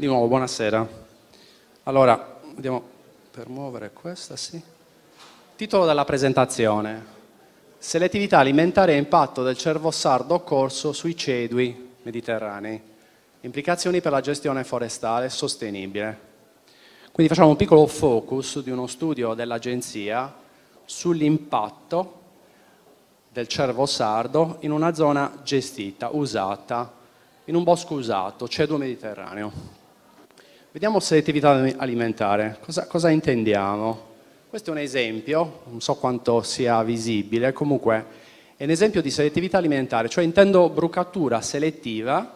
Di nuovo, buonasera. Allora, andiamo per muovere questa, sì. Titolo della presentazione. Selettività alimentare e impatto del cervo sardo corso sui cedui mediterranei. Implicazioni per la gestione forestale sostenibile. Quindi facciamo un piccolo focus di uno studio dell'agenzia sull'impatto del cervo sardo in una zona gestita, usata, in un bosco usato, ceduo mediterraneo. Vediamo selettività alimentare, cosa, cosa intendiamo? Questo è un esempio, non so quanto sia visibile, comunque è un esempio di selettività alimentare, cioè intendo brucatura selettiva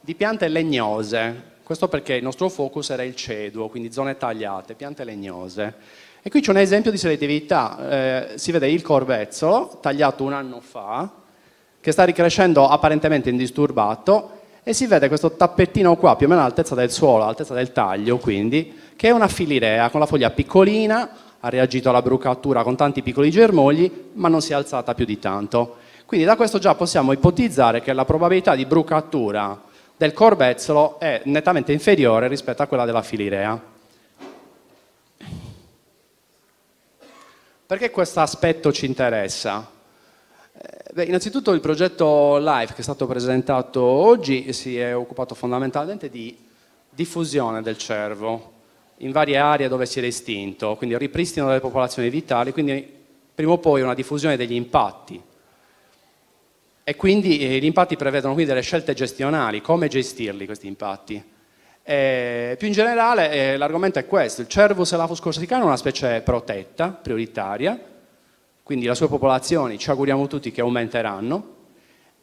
di piante legnose, questo perché il nostro focus era il ceduo, quindi zone tagliate, piante legnose. E qui c'è un esempio di selettività, eh, si vede il corvezzo tagliato un anno fa, che sta ricrescendo apparentemente indisturbato e si vede questo tappettino qua, più o meno all'altezza del suolo, all'altezza del taglio quindi, che è una filirea con la foglia piccolina, ha reagito alla brucatura con tanti piccoli germogli, ma non si è alzata più di tanto. Quindi da questo già possiamo ipotizzare che la probabilità di brucatura del corbezzolo è nettamente inferiore rispetto a quella della filirea. Perché questo aspetto ci interessa? Eh, beh, innanzitutto il progetto LIFE che è stato presentato oggi si è occupato fondamentalmente di diffusione del cervo in varie aree dove si era estinto, quindi ripristino delle popolazioni vitali, quindi prima o poi una diffusione degli impatti. E quindi eh, gli impatti prevedono quindi delle scelte gestionali, come gestirli questi impatti. E, eh, più in generale eh, l'argomento è questo, il cervo selafus corsicano è una specie protetta, prioritaria, quindi la sua popolazione ci auguriamo tutti che aumenteranno.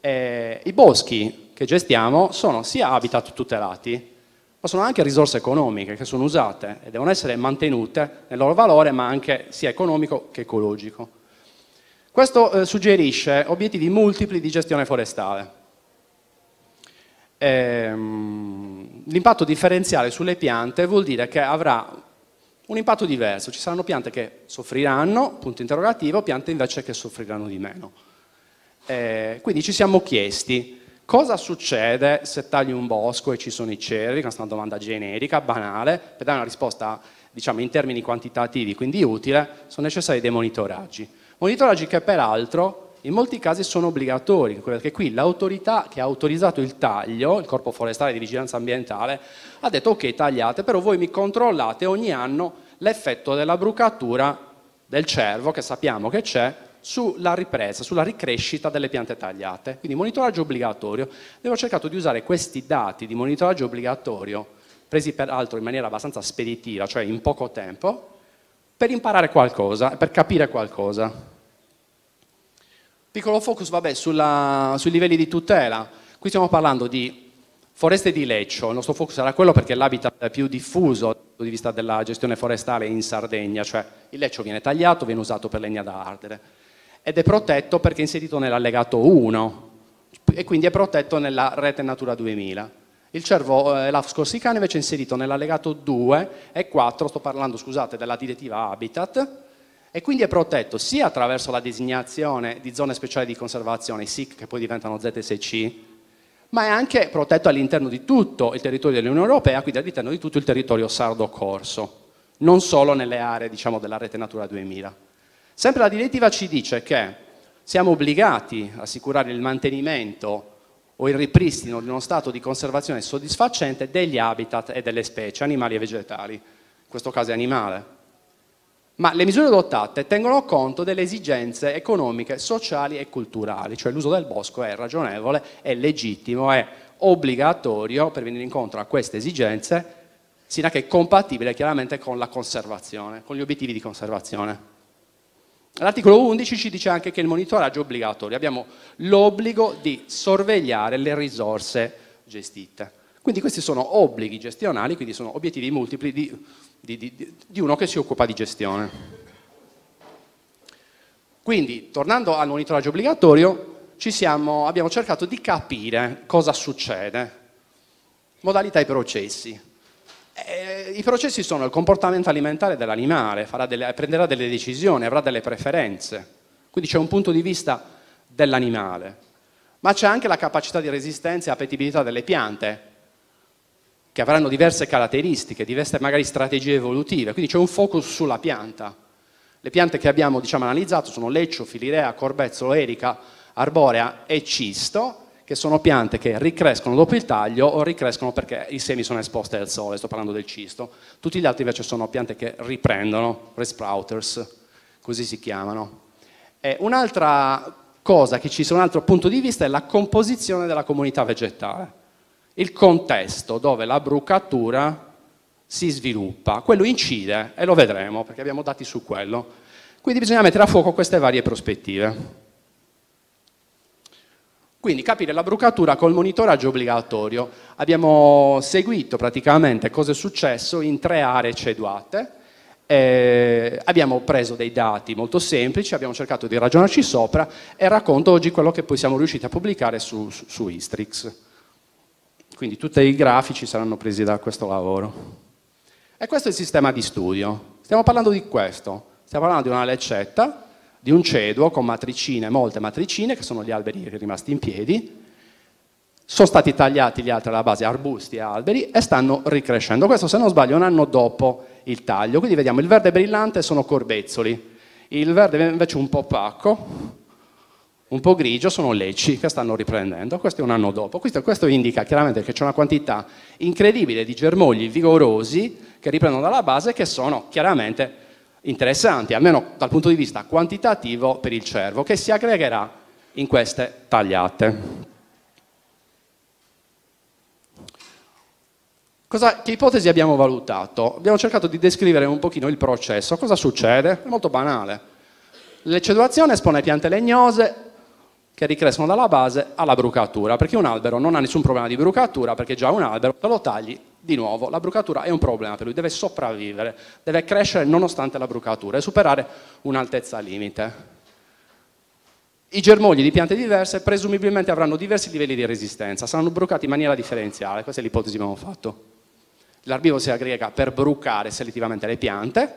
E I boschi che gestiamo sono sia habitat tutelati, ma sono anche risorse economiche che sono usate e devono essere mantenute nel loro valore, ma anche sia economico che ecologico. Questo eh, suggerisce obiettivi multipli di gestione forestale. Ehm, l'impatto differenziale sulle piante vuol dire che avrà un impatto diverso. Ci saranno piante che soffriranno, punto interrogativo, piante invece che soffriranno di meno. Eh, quindi ci siamo chiesti cosa succede se tagli un bosco e ci sono i cervi, questa è una domanda generica, banale, per dare una risposta diciamo, in termini quantitativi, quindi utile, sono necessari dei monitoraggi. Monitoraggi che peraltro in molti casi sono obbligatori, perché qui l'autorità che ha autorizzato il taglio, il Corpo Forestale di Vigilanza Ambientale, ha detto ok tagliate, però voi mi controllate ogni anno l'effetto della brucatura del cervo, che sappiamo che c'è, sulla ripresa, sulla ricrescita delle piante tagliate. Quindi monitoraggio obbligatorio. Abbiamo cercato di usare questi dati di monitoraggio obbligatorio, presi peraltro in maniera abbastanza speditiva, cioè in poco tempo, per imparare qualcosa, per capire qualcosa. Piccolo focus, vabbè, sulla, sui livelli di tutela. Qui stiamo parlando di foreste di leccio, il nostro focus sarà quello perché è l'habitat più diffuso dal punto di vista della gestione forestale in Sardegna, cioè il leccio viene tagliato, viene usato per legna da ardere ed è protetto perché è inserito nell'allegato 1 e quindi è protetto nella rete Natura 2000. Il cervo eh, l'AF Scorsicano invece è inserito nell'allegato 2 e 4, sto parlando scusate della direttiva Habitat, e quindi è protetto sia attraverso la designazione di zone speciali di conservazione, i SIC che poi diventano ZSC, ma è anche protetto all'interno di tutto il territorio dell'Unione Europea, quindi all'interno di tutto il territorio sardo-corso, non solo nelle aree diciamo, della rete Natura 2000. Sempre la direttiva ci dice che siamo obbligati a assicurare il mantenimento o il ripristino di uno stato di conservazione soddisfacente degli habitat e delle specie, animali e vegetali, in questo caso è animale ma le misure adottate tengono conto delle esigenze economiche, sociali e culturali, cioè l'uso del bosco è ragionevole, è legittimo, è obbligatorio per venire incontro a queste esigenze, sino a che è compatibile chiaramente con la conservazione, con gli obiettivi di conservazione. L'articolo 11 ci dice anche che il monitoraggio è obbligatorio, abbiamo l'obbligo di sorvegliare le risorse gestite. Quindi questi sono obblighi gestionali, quindi sono obiettivi multipli di di, di, di uno che si occupa di gestione. Quindi, tornando al monitoraggio obbligatorio, siamo, abbiamo cercato di capire cosa succede, modalità e processi. E, eh, I processi sono il comportamento alimentare dell'animale, prenderà delle decisioni, avrà delle preferenze, quindi c'è un punto di vista dell'animale, ma c'è anche la capacità di resistenza e appetibilità delle piante, che avranno diverse caratteristiche, diverse magari strategie evolutive, quindi c'è un focus sulla pianta. Le piante che abbiamo diciamo, analizzato sono leccio, filirea, corbezzolo, erica, arborea e cisto, che sono piante che ricrescono dopo il taglio o ricrescono perché i semi sono esposti al sole, sto parlando del cisto. Tutti gli altri invece sono piante che riprendono, resprouters, così si chiamano. E un'altra cosa che ci sono un altro punto di vista è la composizione della comunità vegetale il contesto dove la brucatura si sviluppa. Quello incide, e lo vedremo, perché abbiamo dati su quello. Quindi bisogna mettere a fuoco queste varie prospettive. Quindi capire la brucatura col monitoraggio obbligatorio. Abbiamo seguito praticamente cosa è successo in tre aree ceduate. Eh, abbiamo preso dei dati molto semplici, abbiamo cercato di ragionarci sopra e racconto oggi quello che poi siamo riusciti a pubblicare su, su, su Istrix. Quindi tutti i grafici saranno presi da questo lavoro. E questo è il sistema di studio. Stiamo parlando di questo. Stiamo parlando di una leccetta, di un ceduo con matricine, molte matricine, che sono gli alberi rimasti in piedi. Sono stati tagliati gli altri alla base, arbusti e alberi, e stanno ricrescendo. Questo, se non sbaglio, un anno dopo il taglio. Quindi vediamo, il verde brillante sono corbezzoli, il verde invece un po' opaco, un po' grigio sono leci che stanno riprendendo, questo è un anno dopo. Questo, questo indica chiaramente che c'è una quantità incredibile di germogli vigorosi che riprendono dalla base che sono chiaramente interessanti, almeno dal punto di vista quantitativo per il cervo, che si aggregherà in queste tagliate. Cosa, che ipotesi abbiamo valutato? Abbiamo cercato di descrivere un pochino il processo. Cosa succede? È molto banale. L'ecceduazione espone piante legnose che ricrescono dalla base alla brucatura, perché un albero non ha nessun problema di brucatura, perché già un albero lo tagli di nuovo, la brucatura è un problema per lui, deve sopravvivere, deve crescere nonostante la brucatura e superare un'altezza limite. I germogli di piante diverse presumibilmente avranno diversi livelli di resistenza, saranno brucati in maniera differenziale, questa è l'ipotesi che abbiamo fatto. L'arbivo si aggrega per brucare selettivamente le piante,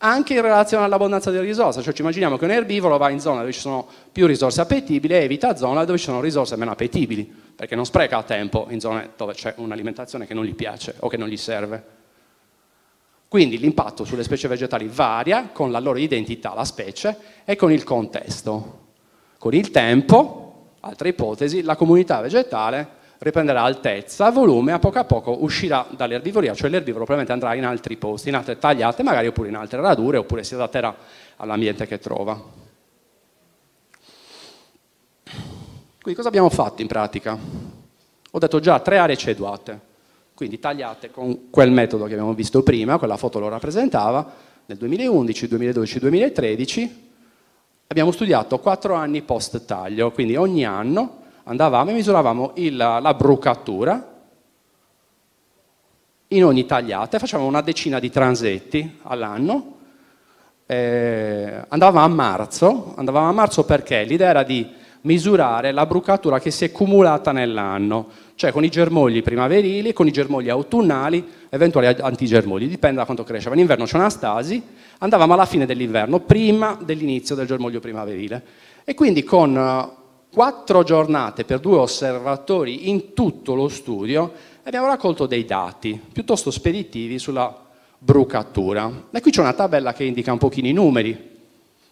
anche in relazione all'abbondanza delle risorse, cioè ci immaginiamo che un erbivoro va in zona dove ci sono più risorse appetibili e evita zone dove ci sono risorse meno appetibili, perché non spreca tempo in zone dove c'è un'alimentazione che non gli piace o che non gli serve. Quindi l'impatto sulle specie vegetali varia con la loro identità, la specie, e con il contesto. Con il tempo, altra ipotesi, la comunità vegetale riprenderà altezza, volume a poco a poco uscirà dall'erbivoria, cioè l'erbivoro probabilmente andrà in altri posti, in altre tagliate magari oppure in altre radure oppure si adatterà all'ambiente che trova. Quindi cosa abbiamo fatto in pratica? Ho detto già tre aree ceduate, quindi tagliate con quel metodo che abbiamo visto prima, quella foto lo rappresentava, nel 2011, 2012, 2013, abbiamo studiato quattro anni post taglio, quindi ogni anno andavamo e misuravamo il, la brucatura in ogni tagliata e facevamo una decina di transetti all'anno. Eh, andavamo a marzo, andavamo a marzo perché l'idea era di misurare la brucatura che si è cumulata nell'anno, cioè con i germogli primaverili, con i germogli autunnali, eventuali antigermogli, dipende da quanto cresceva. In inverno c'è una stasi, andavamo alla fine dell'inverno, prima dell'inizio del germoglio primaverile. E quindi con eh, quattro giornate per due osservatori in tutto lo studio, abbiamo raccolto dei dati piuttosto speditivi sulla brucatura. E qui c'è una tabella che indica un pochino i numeri.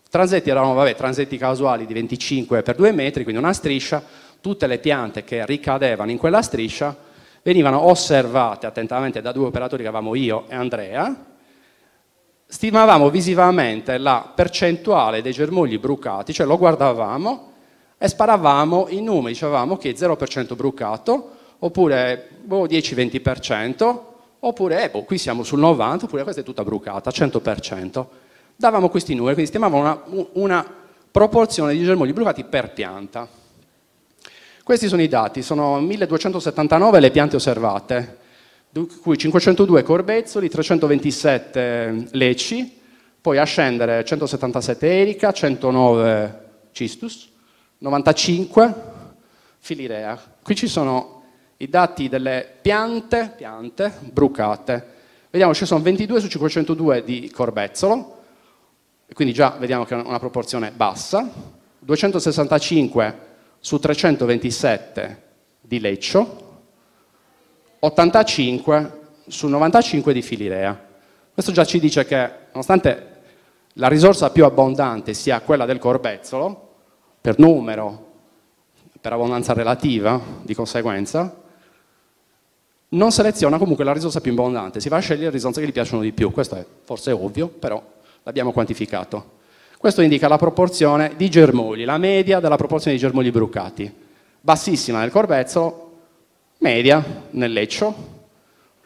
Transetti erano, vabbè, transetti casuali di 25 per 2 metri, quindi una striscia, tutte le piante che ricadevano in quella striscia venivano osservate attentamente da due operatori che avevamo io e Andrea, stimavamo visivamente la percentuale dei germogli brucati, cioè lo guardavamo e sparavamo i numeri, dicevamo che 0% brucato, oppure boh, 10-20%, oppure eh, boh, qui siamo sul 90%, oppure questa è tutta brucata, 100%. Davamo questi numeri, quindi stiamo una, una proporzione di germogli brucati per pianta. Questi sono i dati, sono 1279 le piante osservate, di cui 502 corbezzoli, 327 leci, poi a scendere 177 erica, 109 cistus, 95, filirea. Qui ci sono i dati delle piante, piante brucate. Vediamo, ci sono 22 su 502 di Corbezzolo, quindi già vediamo che è una proporzione bassa, 265 su 327 di Leccio, 85 su 95 di Filirea. Questo già ci dice che, nonostante la risorsa più abbondante sia quella del Corbezzolo, per numero, per abbondanza relativa, di conseguenza, non seleziona comunque la risorsa più abbondante, si va a scegliere le risorse che gli piacciono di più, questo è forse ovvio, però l'abbiamo quantificato. Questo indica la proporzione di germogli, la media della proporzione di germogli brucati, bassissima nel corbezzolo, media nel leccio,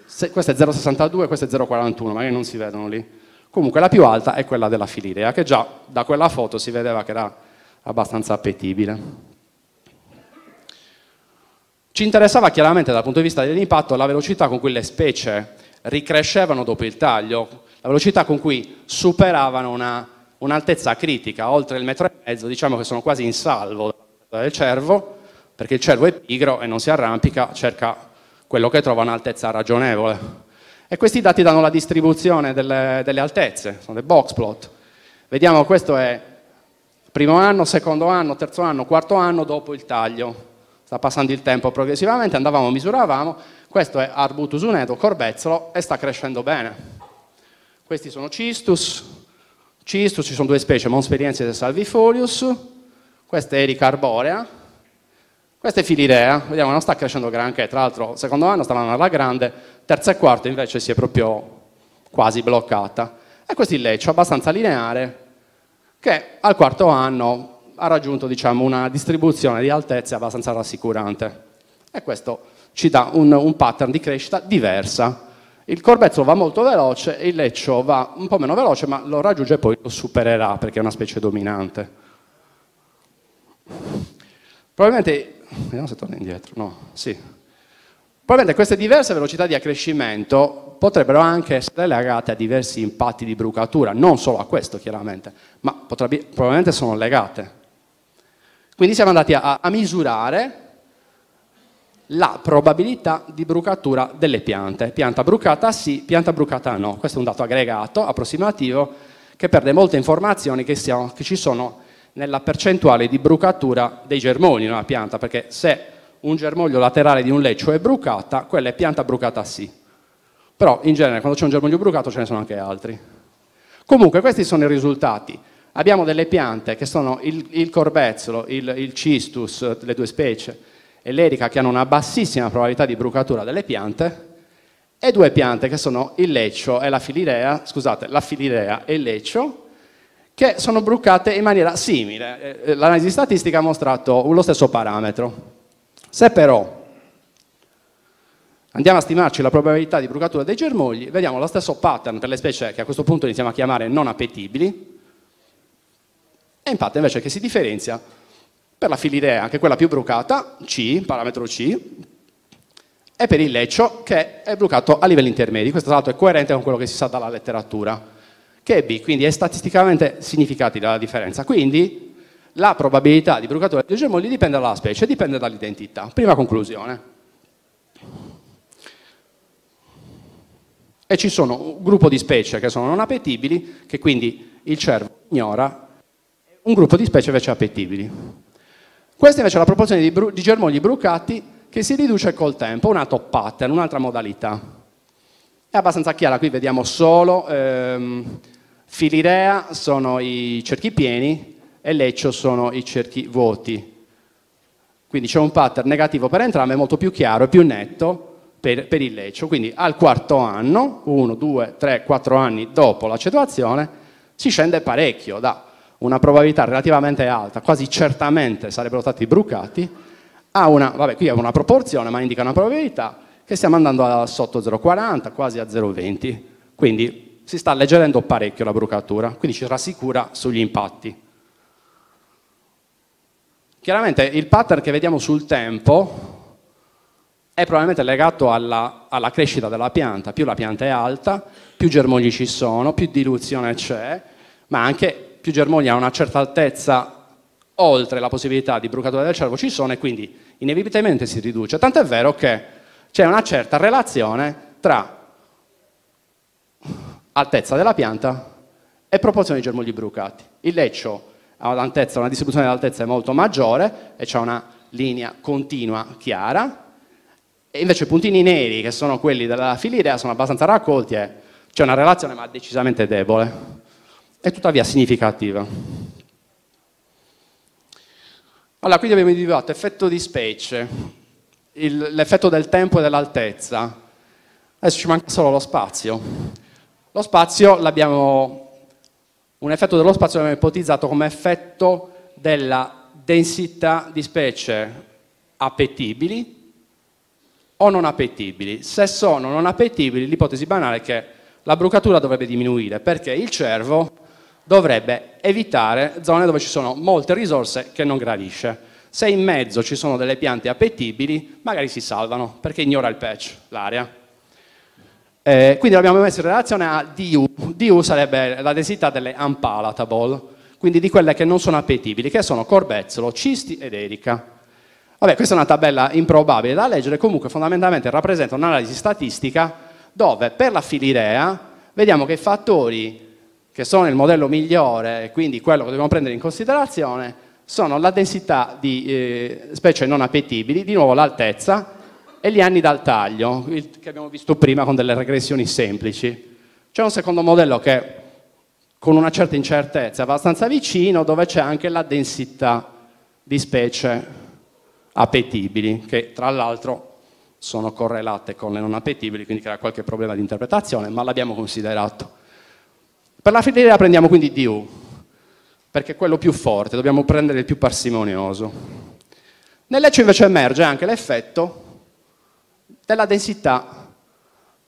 Se, questo è 0,62, questo è 0,41, magari non si vedono lì. Comunque la più alta è quella della filidea, che già da quella foto si vedeva che era abbastanza appetibile. Ci interessava chiaramente dal punto di vista dell'impatto la velocità con cui le specie ricrescevano dopo il taglio, la velocità con cui superavano una, un'altezza critica, oltre il metro e mezzo, diciamo che sono quasi in salvo dal cervo, perché il cervo è pigro e non si arrampica, cerca quello che trova un'altezza ragionevole. E questi dati danno la distribuzione delle, delle altezze, sono dei box plot. Vediamo, questo è Primo anno, secondo anno, terzo anno, quarto anno, dopo il taglio. Sta passando il tempo progressivamente, andavamo, misuravamo, questo è arbutus unedo, corbezzolo, e sta crescendo bene. Questi sono cistus, cistus ci sono due specie, monsperiensis e salvifolius, questa è erica arborea, questa è filirea, vediamo non sta crescendo granché, tra l'altro secondo anno andando alla grande, terza e quarto invece si è proprio quasi bloccata. E questo è il leccio, abbastanza lineare, che al quarto anno ha raggiunto diciamo, una distribuzione di altezze abbastanza rassicurante. E questo ci dà un, un pattern di crescita diversa. Il corbezzo va molto veloce, il leccio va un po' meno veloce, ma lo raggiunge e poi lo supererà perché è una specie dominante. Probabilmente, vediamo se torna indietro, no, sì, Probabilmente queste diverse velocità di accrescimento potrebbero anche essere legate a diversi impatti di brucatura, non solo a questo chiaramente, ma potrebbe, probabilmente sono legate. Quindi siamo andati a, a misurare la probabilità di brucatura delle piante. Pianta brucata sì, pianta brucata no. Questo è un dato aggregato, approssimativo, che perde molte informazioni che, siamo, che ci sono nella percentuale di brucatura dei germogli in una pianta, perché se un germoglio laterale di un leccio è brucata, quella è pianta brucata sì. Però in genere quando c'è un germoglio brucato ce ne sono anche altri. Comunque questi sono i risultati. Abbiamo delle piante che sono il, il corbezzolo, il, il, cistus, le due specie, e l'erica che hanno una bassissima probabilità di brucatura delle piante, e due piante che sono il leccio e la filirea, scusate, la filirea e il leccio, che sono brucate in maniera simile. Eh, eh, l'analisi statistica ha mostrato lo stesso parametro. Se però andiamo a stimarci la probabilità di brucatura dei germogli, vediamo lo stesso pattern per le specie che a questo punto iniziamo a chiamare non appetibili, e infatti invece che si differenzia per la filidea, che è quella più brucata, C, parametro C, e per il leccio, che è brucato a livelli intermedi. Questo tra l'altro è coerente con quello che si sa dalla letteratura, che è B, quindi è statisticamente significativa la differenza. Quindi la probabilità di brucatura di germogli dipende dalla specie, dipende dall'identità. Prima conclusione. E ci sono un gruppo di specie che sono non appetibili, che quindi il cervo ignora, un gruppo di specie invece appetibili. Questa invece è la proporzione di, di germogli brucati che si riduce col tempo, un altro pattern, un'altra modalità. È abbastanza chiara, qui vediamo solo ehm, filirea, sono i cerchi pieni, e leccio sono i cerchi vuoti. Quindi c'è un pattern negativo per entrambe molto più chiaro e più netto per, per il leccio. Quindi al quarto anno, 1, 2, 3, 4 anni dopo l'accetuazione, si scende parecchio da una probabilità relativamente alta, quasi certamente sarebbero stati brucati, a una, vabbè qui è una proporzione ma indica una probabilità, che stiamo andando a sotto 0,40, quasi a 0,20. Quindi si sta alleggerendo parecchio la brucatura, quindi ci rassicura sugli impatti. Chiaramente il pattern che vediamo sul tempo è probabilmente legato alla, alla, crescita della pianta, più la pianta è alta, più germogli ci sono, più diluzione c'è, ma anche più germogli a una certa altezza oltre la possibilità di brucatura del cervo ci sono e quindi inevitabilmente si riduce. Tant'è vero che c'è una certa relazione tra altezza della pianta e proporzione di germogli brucati. Il leccio all'altezza, una distribuzione dell'altezza è molto maggiore e c'è una linea continua chiara, e invece i puntini neri, che sono quelli della filiera, sono abbastanza raccolti e c'è una relazione ma decisamente debole e tuttavia significativa. Allora, quindi abbiamo individuato effetto di specie, l'effetto del tempo e dell'altezza. Adesso ci manca solo lo spazio. Lo spazio l'abbiamo un effetto dello spazio l'abbiamo ipotizzato come effetto della densità di specie appetibili o non appetibili. Se sono non appetibili, l'ipotesi banale è che la brucatura dovrebbe diminuire perché il cervo dovrebbe evitare zone dove ci sono molte risorse che non gradisce. Se in mezzo ci sono delle piante appetibili, magari si salvano perché ignora il patch, l'area. Eh, quindi l'abbiamo messo in relazione a DU, DU sarebbe la densità delle unpalatable, quindi di quelle che non sono appetibili, che sono corbezzolo, cisti ed erica. Vabbè, questa è una tabella improbabile da leggere, comunque fondamentalmente rappresenta un'analisi statistica dove per la filirea vediamo che i fattori che sono il modello migliore quindi quello che dobbiamo prendere in considerazione sono la densità di eh, specie non appetibili, di nuovo l'altezza e gli anni dal taglio, che abbiamo visto prima con delle regressioni semplici. C'è un secondo modello che con una certa incertezza è abbastanza vicino, dove c'è anche la densità di specie appetibili, che tra l'altro sono correlate con le non appetibili, quindi crea qualche problema di interpretazione, ma l'abbiamo considerato. Per la fidelità prendiamo quindi DU, perché è quello più forte, dobbiamo prendere il più parsimonioso. Nell'eccio invece emerge anche l'effetto della densità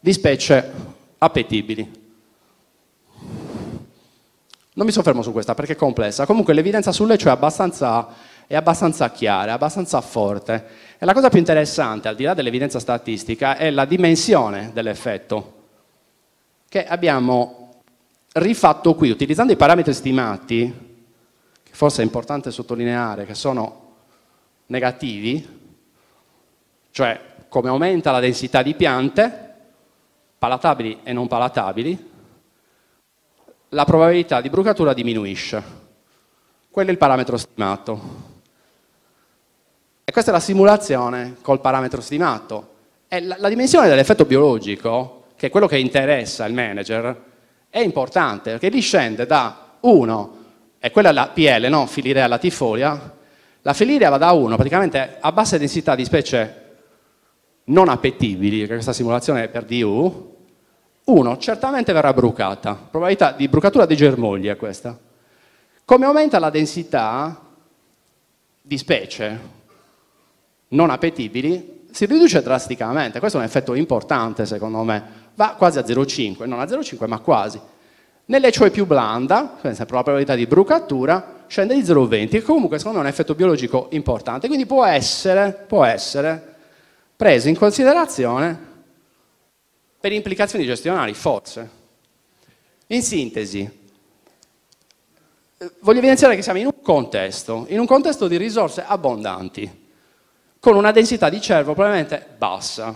di specie appetibili. Non mi soffermo su questa perché è complessa, comunque l'evidenza sul leccio è abbastanza, è abbastanza chiara, è abbastanza forte. E la cosa più interessante, al di là dell'evidenza statistica, è la dimensione dell'effetto, che abbiamo rifatto qui, utilizzando i parametri stimati, che forse è importante sottolineare, che sono negativi, cioè come aumenta la densità di piante, palatabili e non palatabili, la probabilità di brucatura diminuisce. Quello è il parametro stimato. E questa è la simulazione col parametro stimato. E la, la dimensione dell'effetto biologico, che è quello che interessa il manager, è importante perché lì scende da 1, e quella è la PL, no? filirea latifolia, la filirea va da 1, praticamente a bassa densità di specie non appetibili, che questa simulazione è per DU, uno, certamente verrà brucata, probabilità di brucatura di è questa. Come aumenta la densità di specie non appetibili, si riduce drasticamente, questo è un effetto importante secondo me, va quasi a 0,5, non a 0,5 ma quasi. Nelle cioè più blanda, sempre la probabilità di brucatura, scende di 0,20, che comunque secondo me è un effetto biologico importante, quindi può essere, può essere preso in considerazione per implicazioni gestionali, forse. In sintesi, eh, voglio evidenziare che siamo in un contesto, in un contesto di risorse abbondanti, con una densità di cervo probabilmente bassa.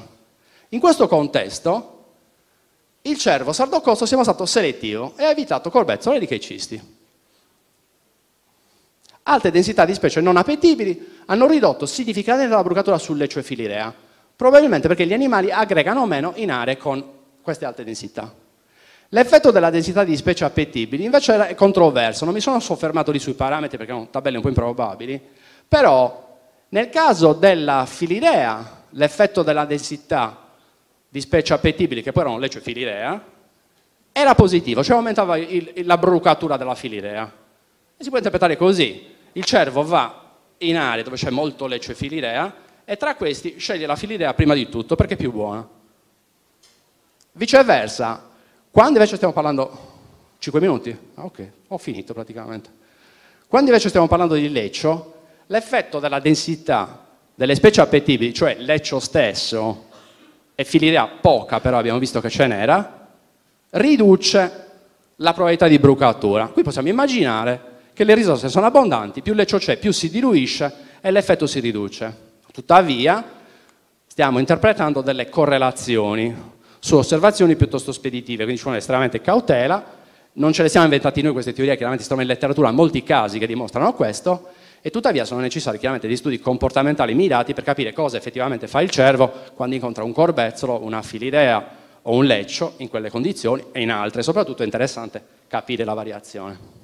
In questo contesto, il cervo sardo costo siamo stato selettivo e ha evitato corbezzole e cheicisti. Alte densità di specie non appetibili hanno ridotto significativamente la brucatura sul leccio e filirea, Probabilmente perché gli animali aggregano meno in aree con queste alte densità. L'effetto della densità di specie appetibili invece è controverso, non mi sono soffermato lì sui parametri perché sono tabelle un po' improbabili, però nel caso della filirea l'effetto della densità di specie appetibili, che poi erano lecce cioè filirea, era positivo, cioè aumentava il, la brucatura della filirea. E si può interpretare così, il cervo va in aree dove c'è molto lecce filirea, e tra questi sceglie la filidea prima di tutto perché è più buona. Viceversa, quando invece stiamo parlando... 5 minuti? Ah, ok, ho finito praticamente. Quando invece stiamo parlando di leccio, l'effetto della densità delle specie appetibili, cioè leccio stesso e filidea poca, però abbiamo visto che ce n'era, riduce la probabilità di brucatura. Qui possiamo immaginare che le risorse sono abbondanti, più leccio c'è, più si diluisce e l'effetto si riduce. Tuttavia stiamo interpretando delle correlazioni su osservazioni piuttosto speditive, quindi ci vuole estremamente cautela, non ce le siamo inventati noi queste teorie, chiaramente si trovano in letteratura molti casi che dimostrano questo, e tuttavia sono necessari chiaramente degli studi comportamentali mirati per capire cosa effettivamente fa il cervo quando incontra un corbezzolo, una filidea o un leccio in quelle condizioni e in altre, soprattutto è interessante capire la variazione.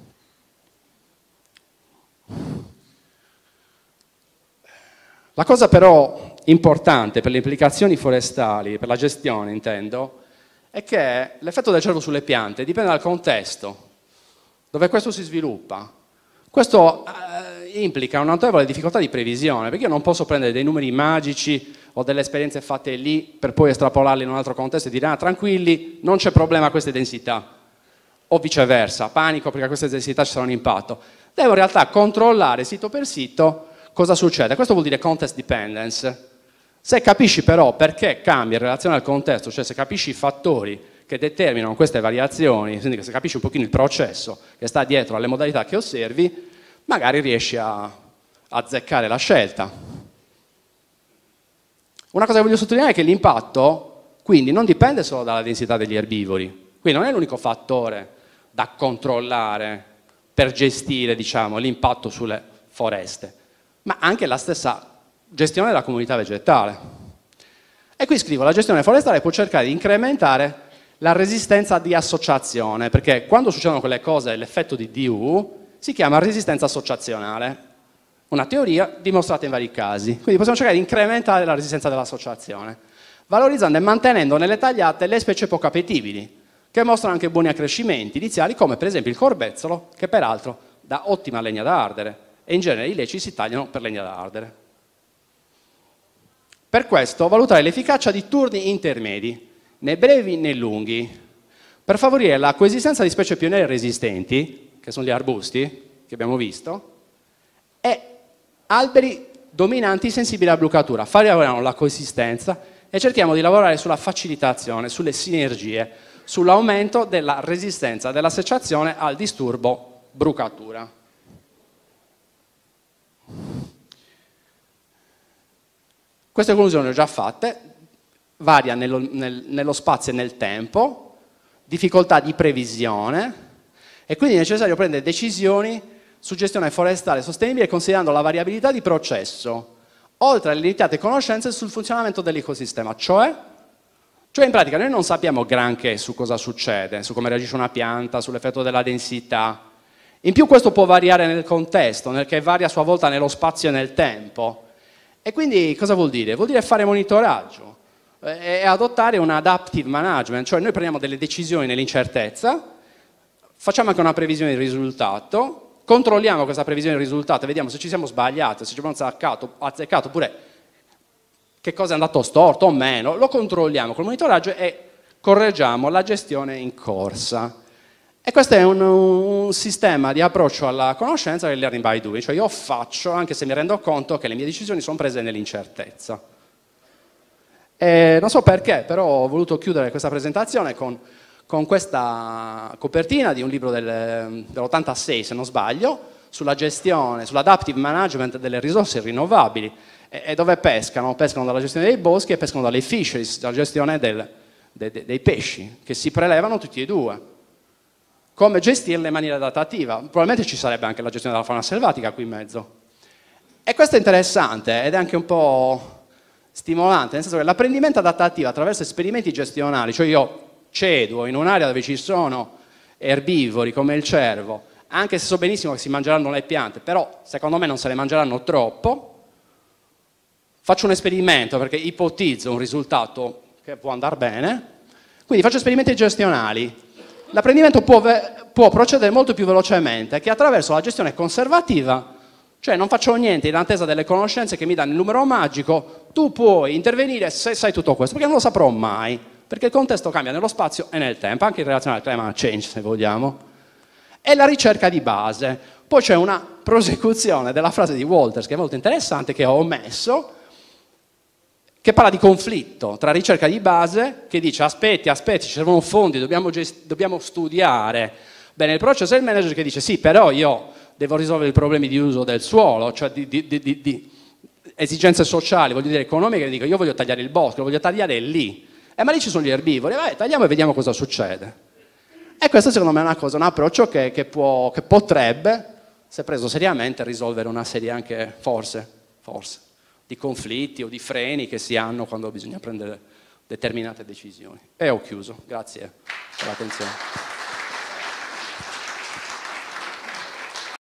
La cosa però importante per le implicazioni forestali, per la gestione intendo, è che l'effetto del cervo sulle piante dipende dal contesto dove questo si sviluppa. Questo eh, implica una notevole difficoltà di previsione, perché io non posso prendere dei numeri magici o delle esperienze fatte lì per poi estrapolarli in un altro contesto e dire ah, tranquilli, non c'è problema a queste densità, o viceversa, panico perché a queste densità ci sarà un impatto. Devo in realtà controllare sito per sito cosa succede? Questo vuol dire context dependence. Se capisci però perché cambia in relazione al contesto, cioè se capisci i fattori che determinano queste variazioni, se capisci un pochino il processo che sta dietro alle modalità che osservi, magari riesci a azzeccare la scelta. Una cosa che voglio sottolineare è che l'impatto quindi non dipende solo dalla densità degli erbivori, quindi non è l'unico fattore da controllare per gestire diciamo, l'impatto sulle foreste ma anche la stessa gestione della comunità vegetale. E qui scrivo, la gestione forestale può cercare di incrementare la resistenza di associazione, perché quando succedono quelle cose, l'effetto di DU si chiama resistenza associazionale, una teoria dimostrata in vari casi. Quindi possiamo cercare di incrementare la resistenza dell'associazione, valorizzando e mantenendo nelle tagliate le specie poco appetibili, che mostrano anche buoni accrescimenti iniziali, come per esempio il corbezzolo, che peraltro dà ottima legna da ardere e in genere i leci si tagliano per legna da ardere. Per questo valutare l'efficacia di turni intermedi, né brevi né lunghi, per favorire la coesistenza di specie pioniere resistenti, che sono gli arbusti che abbiamo visto, e alberi dominanti sensibili alla brucatura. Favoriamo la coesistenza e cerchiamo di lavorare sulla facilitazione, sulle sinergie, sull'aumento della resistenza dell'associazione al disturbo brucatura. Queste conclusioni le ho già fatte, varia nello, nel, nello spazio e nel tempo, difficoltà di previsione e quindi è necessario prendere decisioni su gestione forestale sostenibile considerando la variabilità di processo, oltre alle limitate conoscenze sul funzionamento dell'ecosistema, cioè, cioè in pratica noi non sappiamo granché su cosa succede, su come reagisce una pianta, sull'effetto della densità. In più questo può variare nel contesto, che varia a sua volta nello spazio e nel tempo. E quindi cosa vuol dire? Vuol dire fare monitoraggio eh, e adottare un adaptive management, cioè noi prendiamo delle decisioni nell'incertezza, facciamo anche una previsione di risultato, controlliamo questa previsione di risultato e vediamo se ci siamo sbagliati, se ci abbiamo azzeccato, azzeccato oppure che cosa è andato storto o meno, lo controlliamo col monitoraggio e correggiamo la gestione in corsa. E questo è un, un, sistema di approccio alla conoscenza che è il learning by doing, cioè io faccio anche se mi rendo conto che le mie decisioni sono prese nell'incertezza. E non so perché, però ho voluto chiudere questa presentazione con, con questa copertina di un libro del, dell'86, se non sbaglio, sulla gestione, sull'adaptive management delle risorse rinnovabili e, e, dove pescano? Pescano dalla gestione dei boschi e pescano dalle fisheries, dalla gestione del, de, de, dei pesci, che si prelevano tutti e due come gestirle in maniera adattativa. Probabilmente ci sarebbe anche la gestione della fauna selvatica qui in mezzo. E questo è interessante ed è anche un po' stimolante, nel senso che l'apprendimento adattativo attraverso esperimenti gestionali, cioè io cedo in un'area dove ci sono erbivori come il cervo, anche se so benissimo che si mangeranno le piante, però secondo me non se le mangeranno troppo, faccio un esperimento perché ipotizzo un risultato che può andare bene, quindi faccio esperimenti gestionali, l'apprendimento può, può, procedere molto più velocemente che attraverso la gestione conservativa, cioè non faccio niente in attesa delle conoscenze che mi danno il numero magico, tu puoi intervenire se sai tutto questo, perché non lo saprò mai, perché il contesto cambia nello spazio e nel tempo, anche in relazione al climate change se vogliamo. E la ricerca di base. Poi c'è una prosecuzione della frase di Walters che è molto interessante, che ho omesso, che parla di conflitto tra ricerca di base, che dice aspetti, aspetti, ci servono fondi, dobbiamo, dobbiamo studiare. Bene, il processo è il manager che dice sì, però io devo risolvere i problemi di uso del suolo, cioè di, di, di, di esigenze sociali, voglio dire economiche, dico io voglio tagliare il bosco, lo voglio tagliare lì. Eh, ma lì ci sono gli erbivori, vabbè, tagliamo e vediamo cosa succede. E questo secondo me è una cosa, un approccio che, che, può, che potrebbe, se preso seriamente, risolvere una serie anche, forse, forse di conflitti o di freni che si hanno quando bisogna prendere determinate decisioni. E ho chiuso, grazie per l'attenzione.